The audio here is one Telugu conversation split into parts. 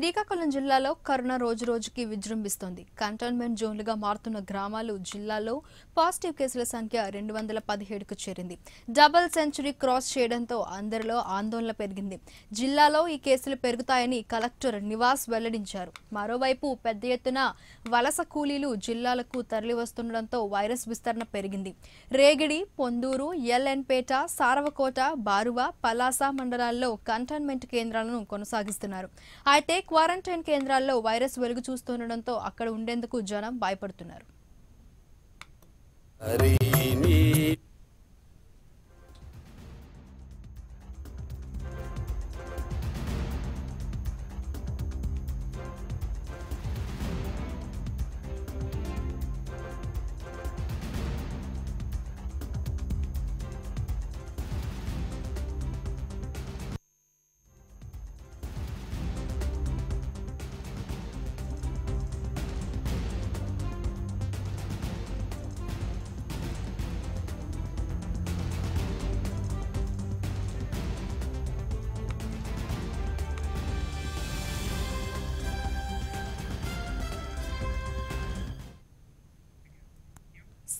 శ్రీకాకుళం జిల్లాలో కరోనా రోజు రోజుకి విజృంభిస్తోంది కంటైన్మెంట్ జోన్లుగా మారుతున్న గ్రామాలు జిల్లాలో పాజిటివ్ కేసుల సంఖ్య రెండు వందల పదిహేడుకు చేరింది డబల్ సెంచరీ క్రాస్ చేయడంతో అందరిలో ఆందోళన పెరిగింది జిల్లాలో ఈ కేసులు పెరుగుతాయని కలెక్టర్ నివాస్ వెల్లడించారు మరోవైపు పెద్ద ఎత్తున వలస కూలీలు జిల్లాలకు తరలివస్తుండటంతో వైరస్ విస్తరణ పెరిగింది రేగిడి పొందూరు ఎల్ఎన్పేట సారవకోట బారువా పలాస మండలాల్లో కంటైన్మెంట్ కేంద్రాలను కొనసాగిస్తున్నారు అయితే క్వారంటైన్ కేంద్రాల్లో వైరస్ వెలుగు చూస్తుండటంతో అక్కడ ఉండేందుకు జనం భయపడుతున్నారు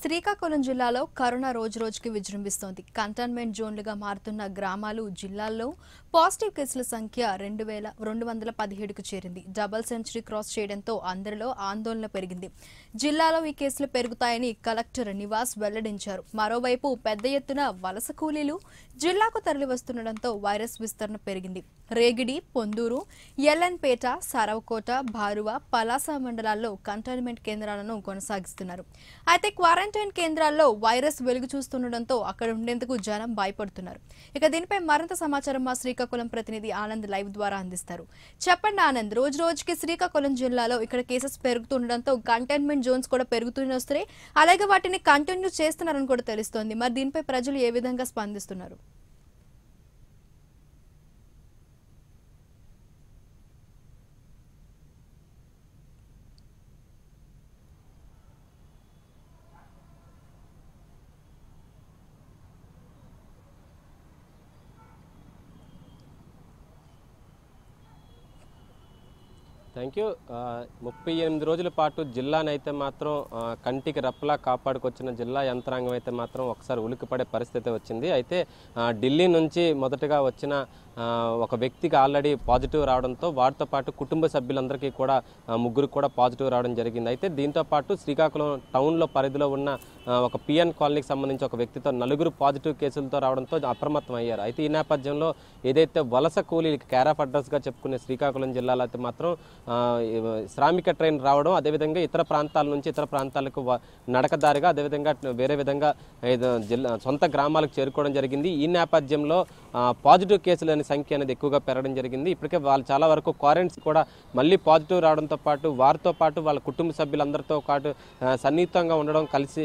శ్రీకాకుళం జిల్లాలో కరోనా రోజు రోజుకి విజృంభిస్తోంది కంటైన్మెంట్ జోన్లుగా మారుతున్న గ్రామాలు జిల్లాల్లో పాజిటివ్ కేసుల సంఖ్య రెండు వేల రెండు వందల పదిహేడుకు చేరింది డబల్ సెంచరీ క్రాస్ చేయడంతో అందరిలో ఆందోళన పెరిగింది జిల్లాలో ఈ కేసులు పెరుగుతాయని కలెక్టర్ నివాస్ వెల్లడించారు మరోవైపు పెద్ద ఎత్తున వలస కూలీలు జిల్లాకు తరలివస్తుండటంతో వైరస్ విస్తరణ పెరిగింది రేగిడి పొందూరు ఎల్లన్పేట సరవకోట బారువ పలాస మండలాల్లో కంటైన్మెంట్ కేంద్రాలను కొనసాగిస్తున్నారు అయితే క్వారంటైన్ కేంద్రాల్లో వైరస్ వెలుగు చూస్తుండటంతో అక్కడ ఉండేందుకు జనం భయపడుతున్నారు ఇక దీనిపై మరింత సమాచారం మా శ్రీకాకుళం ప్రతినిధి ఆనంద్ లైవ్ ద్వారా అందిస్తారు చెప్పండి ఆనంద్ రోజు రోజుకి శ్రీకాకుళం జిల్లాలో ఇక్కడ కేసెస్ పెరుగుతుండటంతో కంటైన్మెంట్ జోన్స్ కూడా పెరుగుతూనే వస్తున్నాయి అలాగే వాటిని కంటిన్యూ చేస్తున్నారని కూడా తెలుస్తోంది మరి దీనిపై ప్రజలు ఏ విధంగా స్పందిస్తున్నారు థ్యాంక్ యూ ముప్పై ఎనిమిది రోజుల పాటు జిల్లానైతే మాత్రం కంటికి రప్పలా కాపాడుకొచ్చిన జిల్లా యంత్రాంగం అయితే మాత్రం ఒకసారి ఉలికిపడే పరిస్థితి వచ్చింది అయితే ఢిల్లీ నుంచి మొదటగా వచ్చిన ఒక వ్యక్తికి ఆల్రెడీ పాజిటివ్ రావడంతో వారితో పాటు కుటుంబ సభ్యులందరికీ కూడా ముగ్గురు కూడా పాజిటివ్ రావడం జరిగింది అయితే దీంతో పాటు శ్రీకాకుళం టౌన్లో పరిధిలో ఉన్న ఒక పిఎన్ కాలనీకి సంబంధించి ఒక వ్యక్తితో నలుగురు పాజిటివ్ కేసులతో రావడంతో అప్రమత్తం అయ్యారు అయితే ఈ నేపథ్యంలో ఏదైతే వలస కూలీలకి క్యారాఫ్ అడ్రస్గా చెప్పుకునే శ్రీకాకుళం జిల్లాలో అయితే మాత్రం శ్రామిక ట్రైన్ రావడం అదేవిధంగా ఇతర ప్రాంతాల నుంచి ఇతర ప్రాంతాలకు నడకదారిగా అదేవిధంగా వేరే విధంగా జిల్లా సొంత గ్రామాలకు చేరుకోవడం జరిగింది ఈ నేపథ్యంలో పాజిటివ్ కేసుల సంఖ్య అనేది ఎక్కువగా పెరగడం జరిగింది ఇప్పటికే వాళ్ళు చాలా వరకు క్వారంటైన్స్ కూడా మళ్ళీ పాజిటివ్ రావడంతో పాటు వారితో పాటు వాళ్ళ కుటుంబ సభ్యులందరితో పాటు సన్నిహితంగా ఉండడం కలిసి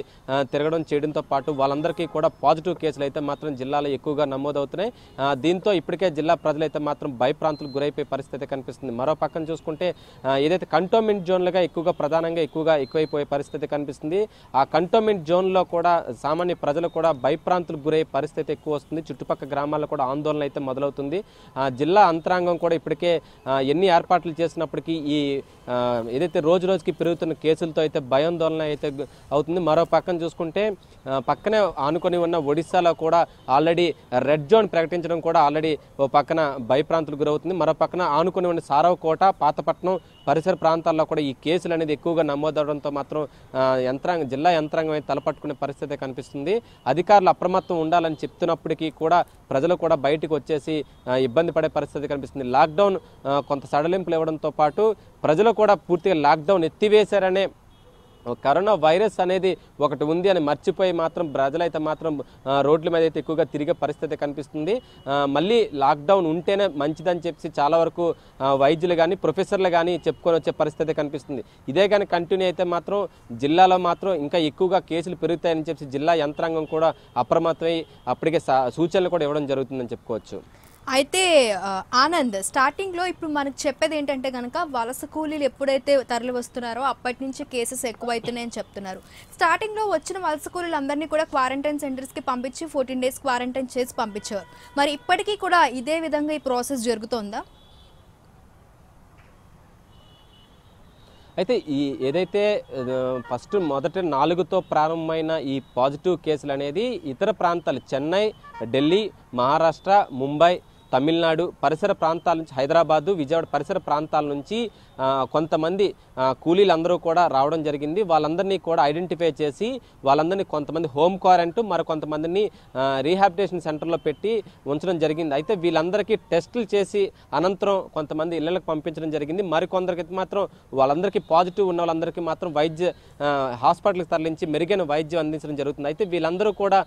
తిరగడం చేయడంతో పాటు వాళ్ళందరికీ కూడా పాజిటివ్ కేసులు అయితే మాత్రం జిల్లాలో ఎక్కువగా నమోదవుతున్నాయి దీంతో ఇప్పటికే జిల్లా ప్రజలైతే మాత్రం భయప్రాంతులు గురైపోయే పరిస్థితి కనిపిస్తుంది మరో పక్కన చూసుకుంటే అయితే ఏదైతే కంటోన్మెంట్ జోన్లుగా ఎక్కువగా ప్రధానంగా ఎక్కువగా ఎక్కువైపోయే పరిస్థితి కనిపిస్తుంది ఆ కంటోన్మెంట్ జోన్లో కూడా సామాన్య ప్రజలు కూడా భయప్రాంతులు గురయ్యే పరిస్థితి ఎక్కువ వస్తుంది చుట్టుపక్కల గ్రామాల్లో కూడా ఆందోళన అయితే మొదలవుతుంది జిల్లా అంతరాంగం కూడా ఇప్పటికే ఎన్ని ఏర్పాట్లు చేసినప్పటికీ ఈ ఏదైతే రోజు రోజుకి పెరుగుతున్న కేసులతో అయితే భయాందోళన అయితే అవుతుంది మరో పక్కన చూసుకుంటే పక్కనే ఆనుకొని ఉన్న ఒడిశాలో కూడా ఆల్రెడీ రెడ్ జోన్ ప్రకటించడం కూడా ఆల్రెడీ ఓ పక్కన భయప్రాంతులు గురవుతుంది మరో పక్కన ఆనుకొని ఉన్న సారవకోట పాతపట్ల విశాఖపట్నం పరిసర ప్రాంతాల్లో కూడా ఈ కేసులు అనేది ఎక్కువగా నమోదవడంతో మాత్రం యంత్రాంగం జిల్లా యంత్రాంగం తలపట్టుకునే పరిస్థితి కనిపిస్తుంది అధికారులు అప్రమత్తం ఉండాలని చెప్తున్నప్పటికీ కూడా ప్రజలు కూడా బయటకు వచ్చేసి ఇబ్బంది పడే పరిస్థితి కనిపిస్తుంది లాక్డౌన్ కొంత సడలింపులు ఇవ్వడంతో పాటు ప్రజలు కూడా పూర్తిగా లాక్డౌన్ ఎత్తివేశారనే కరోనా వైరస్ అనేది ఒకటి ఉంది అని మర్చిపోయి మాత్రం ప్రజలైతే మాత్రం రోడ్ల మీద అయితే ఎక్కువగా తిరిగే పరిస్థితి కనిపిస్తుంది మళ్ళీ లాక్డౌన్ ఉంటేనే మంచిదని చెప్పి చాలా వరకు వైద్యులు కానీ ప్రొఫెసర్లు కానీ చెప్పుకొని వచ్చే పరిస్థితి కనిపిస్తుంది ఇదే కానీ కంటిన్యూ అయితే మాత్రం జిల్లాలో మాత్రం ఇంకా ఎక్కువగా కేసులు పెరుగుతాయని చెప్పి జిల్లా యంత్రాంగం కూడా అప్రమత్తమై అప్పటికే సూచనలు కూడా ఇవ్వడం జరుగుతుందని చెప్పుకోవచ్చు అయితే ఆనంద్ స్టార్టింగ్లో ఇప్పుడు మనకు చెప్పేది ఏంటంటే కనుక వలస కూలీలు ఎప్పుడైతే తరలి వస్తున్నారో అప్పటి నుంచి కేసెస్ ఎక్కువైతున్నాయని చెప్తున్నారు స్టార్టింగ్లో వచ్చిన వలస కూలీలు అందరినీ కూడా క్వారంటైన్ సెంటర్స్కి పంపించి ఫోర్టీన్ డేస్ క్వారంటైన్ చేసి పంపించేవారు మరి ఇప్పటికీ కూడా ఇదే విధంగా ఈ ప్రాసెస్ జరుగుతోందా అయితే ఈ ఏదైతే ఫస్ట్ మొదట నాలుగుతో ప్రారంభమైన ఈ పాజిటివ్ కేసులు అనేది ఇతర ప్రాంతాలు చెన్నై ఢిల్లీ మహారాష్ట్ర ముంబై తమిళనాడు పరిసర ప్రాంతాల నుంచి హైదరాబాదు విజయవాడ పరిసర ప్రాంతాల నుంచి కొంతమంది కూలీలందరూ కూడా రావడం జరిగింది వాళ్ళందరినీ కూడా ఐడెంటిఫై చేసి వాళ్ళందరినీ కొంతమంది హోమ్ క్వారంటూ మరి కొంతమందిని రీహాబిటేషన్ సెంటర్లో పెట్టి ఉంచడం జరిగింది అయితే వీళ్ళందరికీ టెస్టులు చేసి అనంతరం కొంతమంది ఇళ్లకు పంపించడం జరిగింది మరికొందరికి మాత్రం వాళ్ళందరికీ పాజిటివ్ ఉన్న వాళ్ళందరికీ మాత్రం వైద్య హాస్పిటల్కి తరలించి మెరుగైన వైద్యం అందించడం జరుగుతుంది అయితే వీళ్ళందరూ కూడా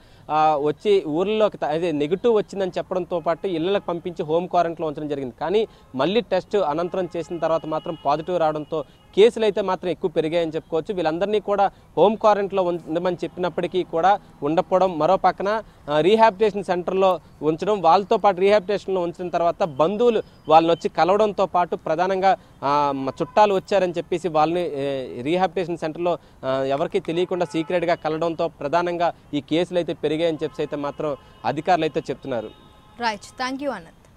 వచ్చి ఊళ్ళోకి అదే నెగిటివ్ వచ్చిందని చెప్పడంతో పాటు ఇళ్లకు పంపించి హోమ్ క్వారంటైన్లో ఉంచడం జరిగింది కానీ మళ్ళీ టెస్ట్ అనంతరం చేసిన తర్వాత మాత్రం పాజిటివ్ రావడంతో కేసులు అయితే మాత్రం ఎక్కువ పెరిగాయని చెప్పుకోవచ్చు వీళ్ళందరినీ కూడా హోమ్ క్వారంటైన్లో ఉండమని చెప్పినప్పటికీ కూడా ఉండకపోవడం మరో పక్కన రీహాబిటేషన్ సెంటర్లో ఉంచడం వాళ్ళతో పాటు రీహాబిటేషన్లో ఉంచిన తర్వాత బంధువులు వాళ్ళని వచ్చి కలవడంతో పాటు ప్రధానంగా చుట్టాలు వచ్చారని చెప్పేసి వాళ్ళని రీహాబిటేషన్ సెంటర్లో ఎవరికి తెలియకుండా సీక్రెట్గా కలడంతో ప్రధానంగా ఈ కేసులు అయితే పెరిగాయని చెప్పేసి అయితే మాత్రం అధికారులు అయితే చెప్తున్నారు Right. Thank you, Anand.